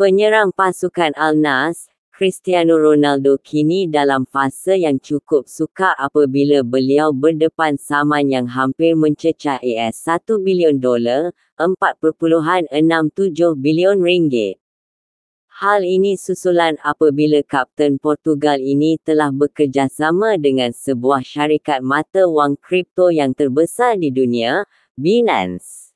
Penyerang pasukan Al-Nas, Cristiano Ronaldo kini dalam fasa yang cukup suka apabila beliau berdepan saman yang hampir mencecah AS 1 bilion dolar, 4.67 bilion ringgit. Hal ini susulan apabila Kapten Portugal ini telah bekerjasama dengan sebuah syarikat mata wang kripto yang terbesar di dunia, Binance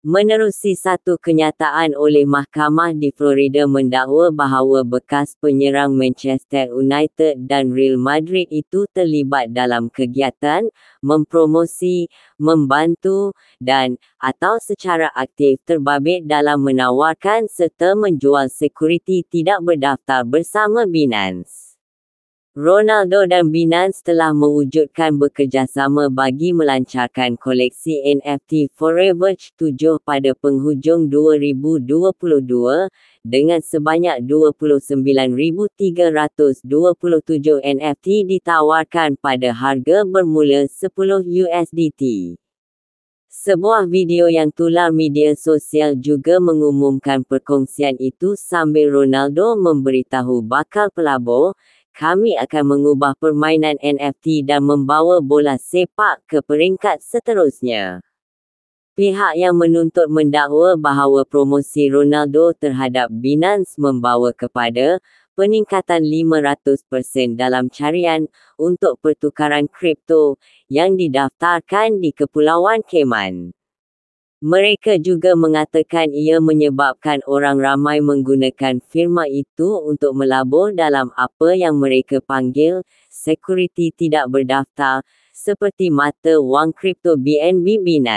menerusi satu kenyataan oleh mahkamah di Florida mendakwa bahawa bekas penyerang Manchester United dan Real Madrid itu terlibat dalam kegiatan mempromosi, membantu dan atau secara aktif terbabit dalam menawarkan serta menjual sekuriti tidak berdaftar bersama Binance. Ronaldo dan Binance telah mewujudkan bekerjasama bagi melancarkan koleksi NFT Forever 7 pada penghujung 2022 dengan sebanyak 29,327 NFT ditawarkan pada harga bermula 10 USDT. Sebuah video yang tular media sosial juga mengumumkan perkongsian itu sambil Ronaldo memberitahu bakal pelabur kami akan mengubah permainan NFT dan membawa bola sepak ke peringkat seterusnya. Pihak yang menuntut mendakwa bahawa promosi Ronaldo terhadap Binance membawa kepada peningkatan 500% dalam carian untuk pertukaran kripto yang didaftarkan di Kepulauan Cayman. Mereka juga mengatakan ia menyebabkan orang ramai menggunakan firma itu untuk melabur dalam apa yang mereka panggil sekuriti tidak berdaftar seperti mata wang kripto BNB Binance.